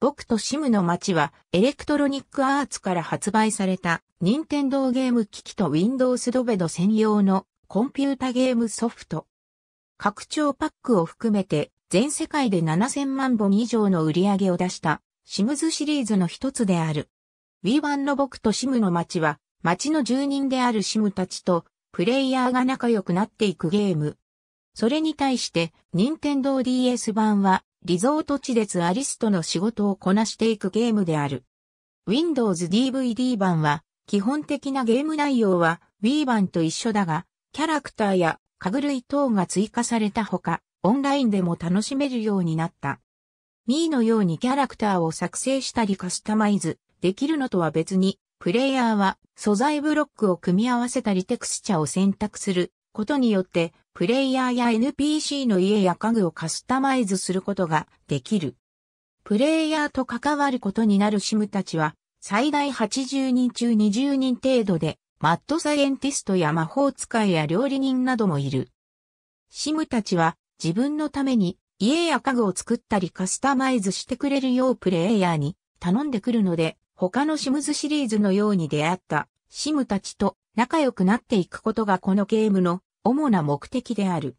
僕とシムの街は、エレクトロニックアーツから発売された、任天堂ゲーム機器と Windows ドベド専用のコンピュータゲームソフト。拡張パックを含めて、全世界で7000万本以上の売り上げを出した、シムズシリーズの一つである。w i i 版の僕とシムの街は、街の住人であるシムたちと、プレイヤーが仲良くなっていくゲーム。それに対して、任天堂 DS 版は、リゾート地でツアリストの仕事をこなしていくゲームである。Windows DVD 版は、基本的なゲーム内容は Wii 版と一緒だが、キャラクターや家具類等が追加されたほか、オンラインでも楽しめるようになった。Wii のようにキャラクターを作成したりカスタマイズできるのとは別に、プレイヤーは素材ブロックを組み合わせたりテクスチャを選択することによってプレイヤーや NPC の家や家具をカスタマイズすることができる。プレイヤーと関わることになるシムたちは、最大80人中20人程度で、マッドサイエンティストや魔法使いや料理人などもいる。シムたちは自分のために家や家具を作ったりカスタマイズしてくれるようプレイヤーに頼んでくるので、他のシムズシリーズのように出会ったシムたちと仲良くなっていくことがこのゲームの主な目的である。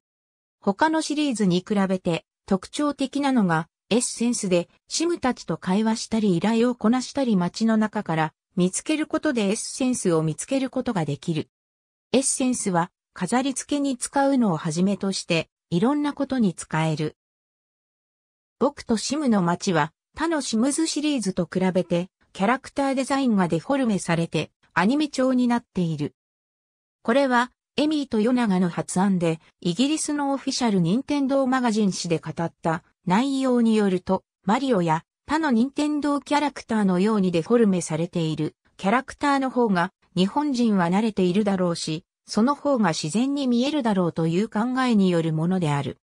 他のシリーズに比べて特徴的なのがエッセンスでシムたちと会話したり依頼をこなしたり街の中から見つけることでエッセンスを見つけることができる。エッセンスは飾り付けに使うのをはじめとしていろんなことに使える。僕とシムの街は他のシムズシリーズと比べてキャラクターデザインがデフォルメされてアニメ調になっている。これはエミーとヨナガの発案で、イギリスのオフィシャル任天堂マガジン誌で語った内容によると、マリオや他の任天堂キャラクターのようにデフォルメされているキャラクターの方が日本人は慣れているだろうし、その方が自然に見えるだろうという考えによるものである。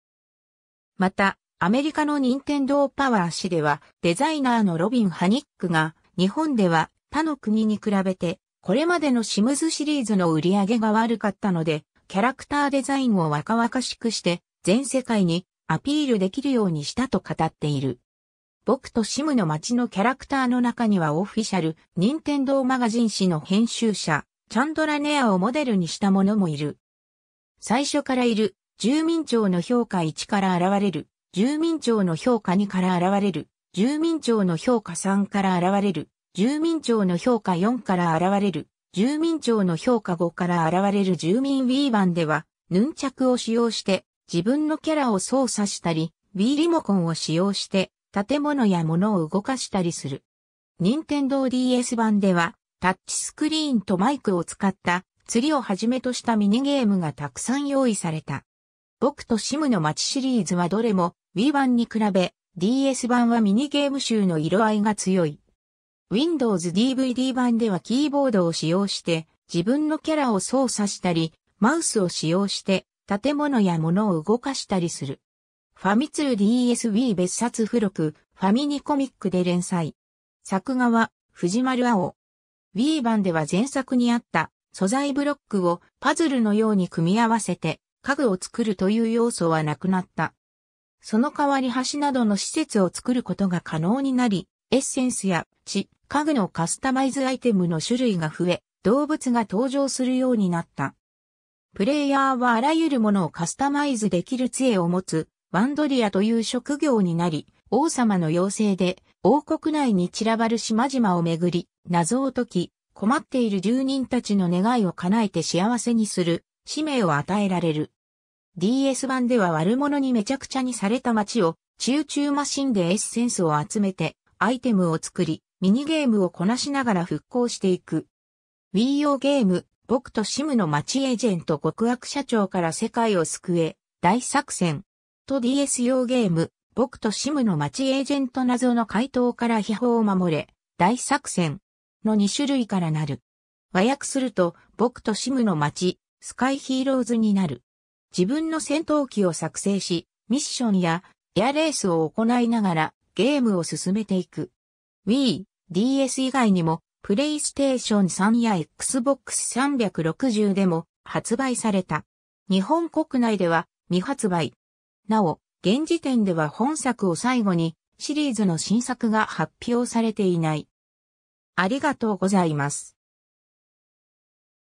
また、アメリカの任天堂パワー誌では、デザイナーのロビン・ハニックが、日本では他の国に比べてこれまでのシムズシリーズの売り上げが悪かったので、キャラクターデザインを若々しくして、全世界にアピールできるようにしたと語っている。僕とシムの街のキャラクターの中にはオフィシャル、任天堂マガジン誌の編集者、チャンドラネアをモデルにした者もいる。最初からいる、住民庁の評価1から現れる、住民庁の評価2から現れる、住民庁の評価3から現れる、住民庁の評価4から現れる、住民庁の評価5から現れる住民 Wii 版では、ヌンチャクを使用して自分のキャラを操作したり、Wii リモコンを使用して建物や物を動かしたりする。任天堂 DS 版では、タッチスクリーンとマイクを使った釣りをはじめとしたミニゲームがたくさん用意された。僕とシムの街シリーズはどれも Wii 版に比べ DS 版はミニゲーム集の色合いが強い。Windows DVD 版ではキーボードを使用して自分のキャラを操作したり、マウスを使用して建物や物を動かしたりする。ファミツル d s v 別冊付録、ファミニコミックで連載。作画は藤丸青。w i i 版では前作にあった素材ブロックをパズルのように組み合わせて家具を作るという要素はなくなった。その代わり橋などの施設を作ることが可能になり、エッセンスや血、家具のカスタマイズアイテムの種類が増え、動物が登場するようになった。プレイヤーはあらゆるものをカスタマイズできる杖を持つ、ワンドリアという職業になり、王様の要請で王国内に散らばる島々をめぐり、謎を解き、困っている住人たちの願いを叶えて幸せにする、使命を与えられる。DS 版では悪者にめちゃくちゃにされた街を、チチューューマシンでエッセンスを集めて、アイテムを作り、ミニゲームをこなしながら復興していく。Wii 用ゲーム、僕とシムの街エージェント極悪社長から世界を救え、大作戦。と DS 用ゲーム、僕とシムの街エージェント謎の回答から秘宝を守れ、大作戦。の2種類からなる。和訳すると、僕とシムの街、スカイヒーローズになる。自分の戦闘機を作成し、ミッションやエアレースを行いながら、ゲームを進めていく。Wii、DS 以外にも、PlayStation 3や Xbox 360でも発売された。日本国内では未発売。なお、現時点では本作を最後にシリーズの新作が発表されていない。ありがとうございます。